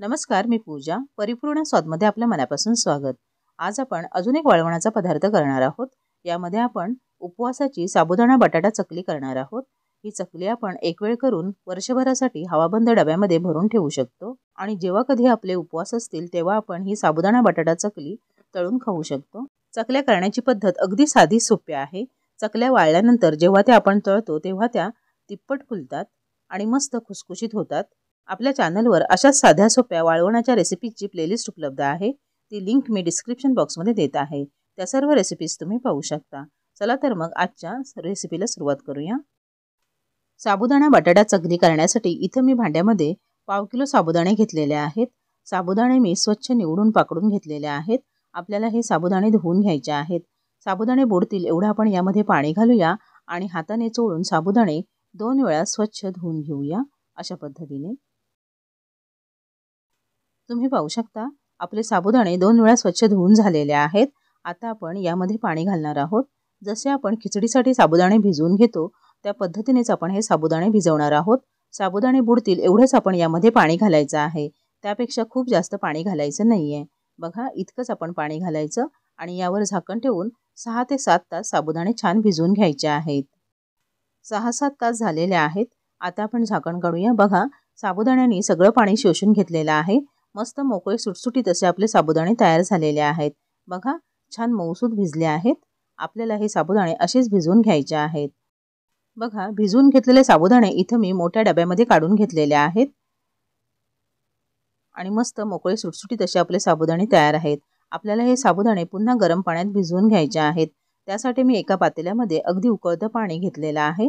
नमस्कार मी पूजा परिपूर्ण स्वादमध्ये आपल्या मनापासून स्वागत आज आपण अजून एक वाळवणाचा पदार्थ करणार आहोत यामध्ये आपण उपवासाची साबुदाणा बटाटा चकली करणार आहोत ही चकली आपण एक वेळ करून वर्षभरासाठी हवाबंद डब्यामध्ये भरून ठेवू शकतो आणि जेव्हा कधी आपले उपवास असतील तेव्हा आपण ही साबुदाणा बटाटा चकली तळून खाऊ शकतो चकल्या करण्याची पद्धत अगदी साधी सोपी आहे चकल्या वाळल्यानंतर जेव्हा त्या आपण तळतो तेव्हा त्या तिप्पट फुलतात आणि मस्त खुसखुशीत होतात आपल्या चॅनलवर अशाच साध्या सोप्या वाळवणाच्या रेसिपीजची प्लेलिस्ट उपलब्ध आहे ती लिंक मी डिस्क्रिप्शन बॉक्समध्ये देत आहे त्या सर्व रेसिपीज तुम्ही पाहू शकता चला तर मग आजच्या रेसिपीला सुरुवात करूया साबुदाणा बटाटा चगली करण्यासाठी इथं मी भांड्यामध्ये पाव किलो साबुदाणे घेतलेले आहेत साबुदाणे मी स्वच्छ निवडून पाकडून घेतलेले आहेत आपल्याला हे साबुदाणे धुवून घ्यायचे आहेत साबुदाणे बुडतील एवढं आपण यामध्ये पाणी घालूया आणि हाताने चोळून साबुदाणे दोन वेळा स्वच्छ धुवून घेऊया अशा पद्धतीने तुम्ही पाहू शकता आपले साबुदाणे दोन वेळा स्वच्छ धुवून झालेले आहेत आता आपण यामध्ये पाणी घालणार आहोत जसे आपण खिचडीसाठी साबुदाणे भिजवून घेतो त्या पद्धतीनेच आपण हे साबुदाणे भिजवणार आहोत साबुदाणे बुडतील एवढंच आपण यामध्ये पाणी घालायचं आहे त्यापेक्षा खूप जास्त पाणी घालायचं नाही आहे बघा इतकंच आपण पाणी घालायचं आणि यावर झाकण ठेवून सहा ते सात तास साबुदाणे छान भिजवून घ्यायचे आहेत सहा सात तास झालेले आहेत आता आपण झाकण काढूया बघा साबुदाण्याने सगळं पाणी शोषून घेतलेलं आहे मस्त मोकळे सुटसुटीत असे आपले साबुदाणे तयार झालेले आहेत बघा छान मऊसूद भिजले आहेत आपल्याला हे साबुदाणे असेच भिजवून घ्यायचे आहेत बघा भिजवून घेतलेले साबुदाणे इथं मी मोठ्या डब्यामध्ये काढून घेतलेले आहेत आणि मस्त मोकळे सुटसुटीत असे आपले साबुदाणे तयार आहेत आपल्याला हे साबुदाणे पुन्हा गरम पाण्यात भिजवून घ्यायचे आहेत त्यासाठी मी एका पातेल्यामध्ये अगदी उकळतं पाणी घेतलेलं आहे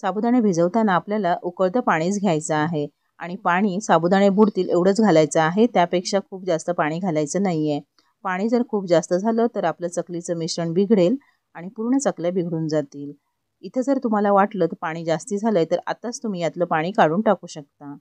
साबुदाणे भिजवताना आपल्याला उकळतं पाणीच घ्यायचं आहे आणि पाणी साबुदाणे बुडतील एवढंच घालायचं आहे त्यापेक्षा खूप जास्त पाणी घालायचं नाही आहे पाणी जर खूप जास्त झालं तर आपलं चकलीचं मिश्रण बिघडेल आणि पूर्ण चकल्या बिघडून जातील इथं जर तुम्हाला वाटलं तर पाणी जास्ती झालंय तर आताच तुम्ही यातलं पाणी काढून टाकू शकता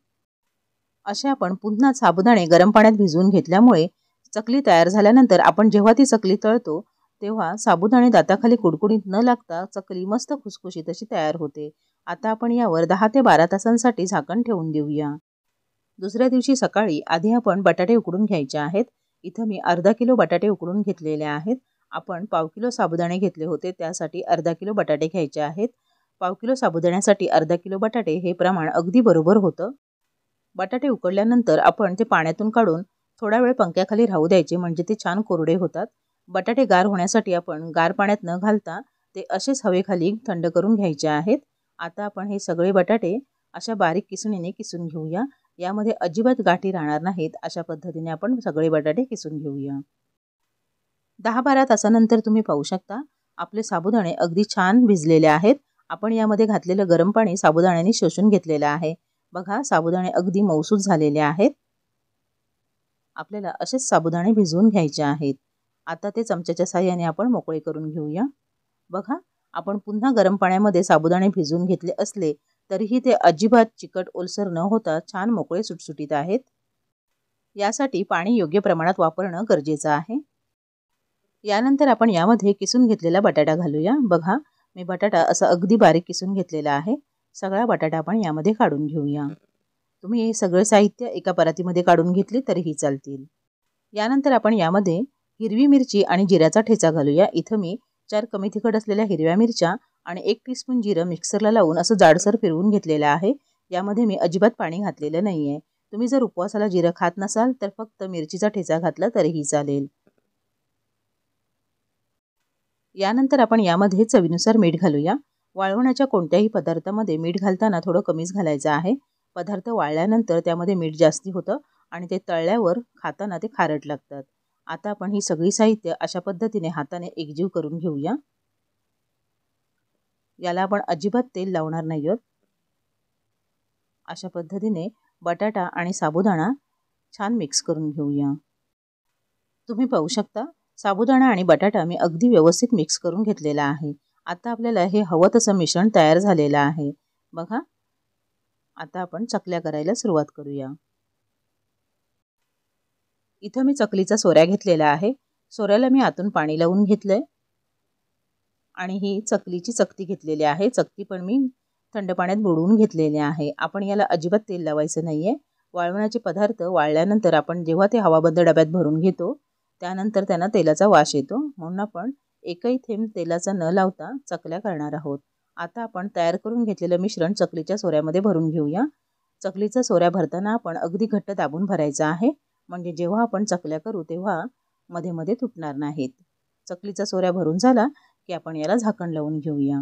असे आपण पुन्हा साबुदाणे गरम पाण्यात भिजवून घेतल्यामुळे चकली तयार झाल्यानंतर आपण जेव्हा ती चकली तळतो तेव्हा साबुदाणे दाताखाली कुडकुडीत न लागता चकली मस्त खुसखुशीत अशी तयार होते आता आपण यावर दहा ते बारा तासांसाठी झाकण ठेवून देऊया दुसऱ्या दिवशी सकाळी आधी आपण बटाटे उकडून घ्यायचे आहेत इथं मी अर्धा किलो बटाटे उकडून घेतलेले आहेत आपण पाव किलो साबुदाणे घेतले होते त्यासाठी अर्धा किलो बटाटे घ्यायचे आहेत पाव किलो साबुदाण्यासाठी अर्धा किलो बटाटे हे प्रमाण अगदी बरोबर होतं बटाटे उकडल्यानंतर आपण ते पाण्यातून काढून थोडा वेळ पंख्याखाली राहू द्यायचे म्हणजे ते छान कोरडे होतात बटाटे गार होण्यासाठी आपण गार पाण्यात न घालता ते असेच हवेखाली थंड करून घ्यायचे आहेत आता आपण हे सगळे बटाटे अशा बारीक किसणीने किसून घेऊया यामध्ये अजिबात गाठी राहणार नाहीत अशा पद्धतीने आपण सगळे बटाटे किसून घेऊया दहा बारा तासानंतर तुम्ही पाहू शकता आपले साबुदाणे अगदी छान भिजलेले आहेत आपण यामध्ये घातलेलं गरम पाणी साबुदाण्याने शोषून घेतलेलं आहे बघा साबुदाणे अगदी मौसूद झालेले आहेत आपल्याला असेच साबुदाणे भिजवून घ्यायचे आहेत आता ते चमच्याच्या साह्याने आपण मोकळे करून घेऊया बघा आपण पुन्हा गरम पाण्यामध्ये साबुदाणे भिजवून घेतले असले तरीही ते अजिबात चिकट ओलसर न होता छान मोकळे सुटसुटीत आहेत यासाठी पाणी योग्य प्रमाणात वापरणं गरजेचं आहे यानंतर आपण यामध्ये किसून घेतलेला बटाटा घालूया बघा मी बटाटा असा अगदी बारीक किसून घेतलेला आहे सगळा बटाटा आपण यामध्ये काढून घेऊया तुम्ही हे सगळं साहित्य एका परातीमध्ये काढून घेतले तरीही चालतील यानंतर आपण यामध्ये हिरवी मिरची आणि जिऱ्याचा ठेचा घालूया इथं मी चार कमी तिखट असलेल्या हिरव्या मिरच्या आणि एक टीस्पून जिरं मिक्सरला लावून असं जाडसर फिरवून घेतलेलं आहे यामध्ये मी अजिबात पाणी घातलेलं नाही आहे तुम्ही जर उपवासाला जिरं खात नसाल तर फक्त मिरचीचा ठेचा घातला तरीही चालेल यानंतर आपण यामध्ये चवीनुसार मीठ घालूया वाळवण्याच्या कोणत्याही पदार्थामध्ये मीठ घालताना थोडं कमीच घालायचं आहे पदार्थ वाळल्यानंतर त्यामध्ये मीठ जास्ती होतं आणि ते तळल्यावर खाताना ते खारट लागतात आता आपण ही सगळी साहित्य अशा पद्धतीने हाताने एकजीव करून घेऊया याला आपण अजिबात तेल लावणार नाही आहोत अशा पद्धतीने बटाटा आणि साबुदाणा छान मिक्स करून घेऊया तुम्ही पाहू शकता साबुदाणा आणि बटाटा मी अगदी व्यवस्थित मिक्स करून घेतलेला आहे आता आपल्याला हे हवं तसं मिश्रण तयार झालेलं आहे बघा आता आपण चकल्या करायला सुरुवात करूया इथं मी चकलीचा सोऱ्या घेतलेला आहे सोऱ्याला मी आतून पाणी लावून घेतलं आणि ही चकलीची चकती घेतलेली आहे चकती पण मी थंड पाण्यात बुडवून घेतलेली आहे आपण याला अजिबात तेल लावायचं नाही आहे वाळवण्याचे पदार्थ वाळल्यानंतर आपण जेव्हा ते हवाबंद डब्यात भरून घेतो त्यानंतर त्यांना तेलाचा वास येतो म्हणून आपण एकही थेंब तेलाचा न लावता चकल्या करणार आहोत आता आपण तयार करून घेतलेलं मिश्रण चकलीच्या सोऱ्यामध्ये भरून घेऊया चकलीचा सोऱ्या भरताना आपण अगदी घट्ट दाबून भरायचा आहे म्हणजे जेव्हा आपण चकल्या करू तेव्हा मध्ये मध्ये तुटणार नाहीत चकलीचा सोऱ्या भरून झाला की आपण याला झाकण लावून घेऊया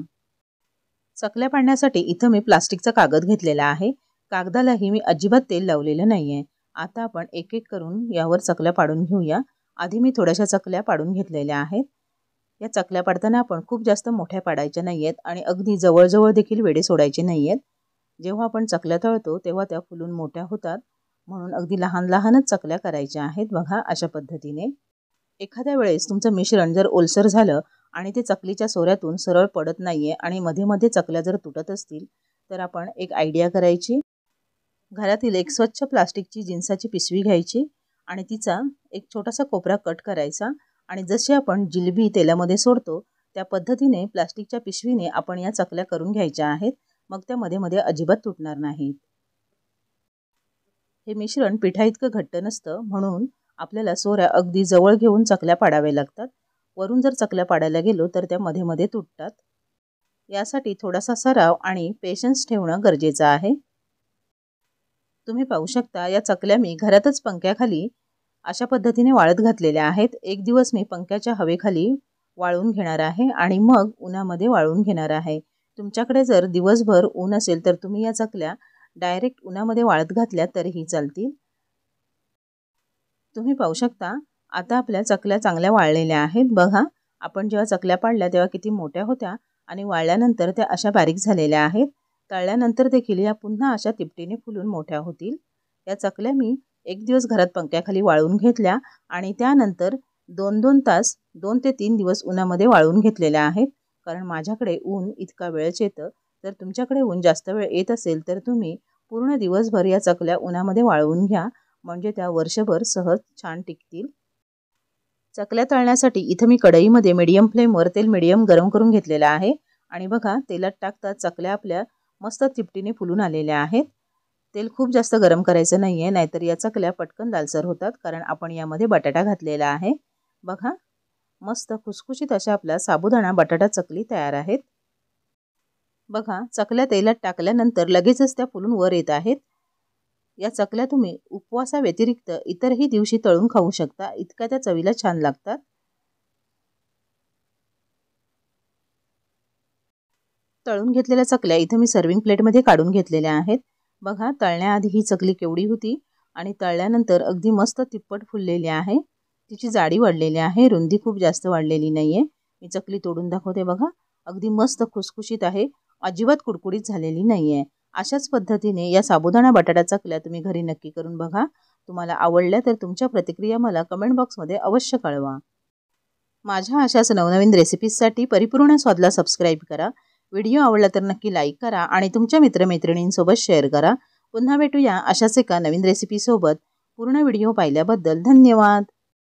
चकल्या पाडण्यासाठी इथं मी प्लास्टिकचा कागद घेतलेला आहे कागदालाही मी अजिबात तेल लावलेलं नाही आहे आता आपण एक एक करून यावर चकल्या पाडून घेऊया आधी मी थोड्याशा चकल्या पाडून घेतलेल्या आहेत या चकल्या पाडताना आपण खूप जास्त मोठ्या पाडायच्या नाही आहेत आणि अगदी जवळजवळ देखील वेडे सोडायचे नाही आहेत जेव्हा आपण चकल्या तळतो तेव्हा त्या फुलून मोठ्या होतात म्हणून अगदी लहान लहानच चकल्या करायच्या आहेत बघा अशा पद्धतीने एखाद्या वेळेस तुमचं मिश्रण जर ओलसर झालं आणि ते चकलीच्या सोऱ्यातून सरळ पडत नाही आहे आणि मध्ये मध्ये चकल्या जर तुटत असतील तर आपण एक आयडिया करायची घरातील एक स्वच्छ प्लास्टिकची जिन्साची पिशवी घ्यायची आणि तिचा एक छोटासा कोपरा कट करायचा आणि जशी आपण जिलबी तेलामध्ये सोडतो त्या पद्धतीने प्लास्टिकच्या पिशवीने आपण या चकल्या करून घ्यायच्या आहेत मग त्या मध्ये मध्ये अजिबात तुटणार नाहीत हे मिश्रण पिठाइतकं घट्ट नसतं म्हणून आपल्याला सोऱ्या अगदी जवळ घेऊन चकल्या पाडाव्या लागतात वरून जर चकल्या पाडायला गेलो तर त्या मध्ये मध्ये तुटतात यासाठी थोडासा सराव आणि पेशन्स ठेवणं गरजेचं आहे तुम्ही पाहू शकता या चकल्या मी घरातच पंख्याखाली अशा पद्धतीने वाळत घातलेल्या आहेत एक दिवस मी पंख्याच्या हवेखाली वाळून घेणार आहे आणि मग उन्हामध्ये वाळून घेणार आहे तुमच्याकडे जर दिवसभर ऊन असेल तर तुम्ही या चकल्या डायरेक्ट उन्हामध्ये वाळत घातल्या तरीही चालतील तुम्ही पाहू शकता आता आपल्या चकल्या चांगल्या वाळलेल्या आहेत बघा आपण जेव्हा चकल्या पाडल्या तेव्हा किती मोठ्या होत्या आणि वाळल्यानंतर त्या अशा बारीक झालेल्या आहेत तळल्यानंतर देखील या पुन्हा अशा तिपटीने फुलून मोठ्या होतील या चकल्या मी एक दिवस घरात पंख्याखाली वाळून घेतल्या आणि त्यानंतर दोन दोन तास दोन ते तीन दिवस उन्हामध्ये वाळून घेतलेल्या आहेत कारण माझ्याकडे ऊन इतका वेळच येतं जर तुमच्याकडे ऊन जास्त वेळ येत असेल तर तुम्ही पूर्ण दिवसभर या चकल्या उन्हामध्ये वाळवून घ्या म्हणजे त्या वर्षभर सहज छान टिकतील चकल्या तळण्यासाठी इथं मी कढईमध्ये मीडियम फ्लेमवर तेल मीडियम गरम करून घेतलेलं आहे आणि बघा तेलात टाकता चकल्या आपल्या मस्त तिपटीने फुलून आलेल्या आहेत तेल खूप जास्त गरम करायचं नाही आहे नाहीतर या चकल्या पटकन लालसर होतात कारण आपण यामध्ये बटाटा घातलेला आहे बघा मस्त खुसखुशीत अशा आपल्या साबुदाणा बटाटा चकली तयार आहेत बघा चकल्या तेलात टाकल्यानंतर लगेचच त्या फुलून वर येत आहेत या चकल्या तुम्ही उपवासाव्यतिरिक्त इतरही दिवशी तळून खाऊ शकता इतक्या त्या चवीला छान लागतात तळून घेतलेल्या चकल्या इथे मी सर्विंग प्लेटमध्ये काढून घेतलेल्या आहेत बघा तळण्याआधी ही चकली केवढी होती आणि तळल्यानंतर अगदी मस्त तिप्पट फुललेली आहे तिची जाडी वाढलेली आहे रुंदी खूप जास्त वाढलेली नाही मी चकली तोडून दाखवते बघा अगदी मस्त खुसखुशीत आहे अजिबात कुडकुडीत झालेली नाही आहे अशाच पद्धतीने या साबुदाणा बटाट्याचा चकल्या तुम्ही घरी नक्की करून बघा तुम्हाला आवडल्या तर तुमच्या प्रतिक्रिया मला कमेंट बॉक्समध्ये अवश्य कळवा माझ्या अशाच नवनवीन रेसिपीजसाठी परिपूर्ण स्वादला सबस्क्राईब करा व्हिडिओ आवडला तर नक्की लाईक करा आणि तुमच्या मित्रमैत्रिणींसोबत शेअर करा पुन्हा भेटूया अशाच एका नवीन रेसिपीसोबत पूर्ण व्हिडिओ पाहिल्याबद्दल धन्यवाद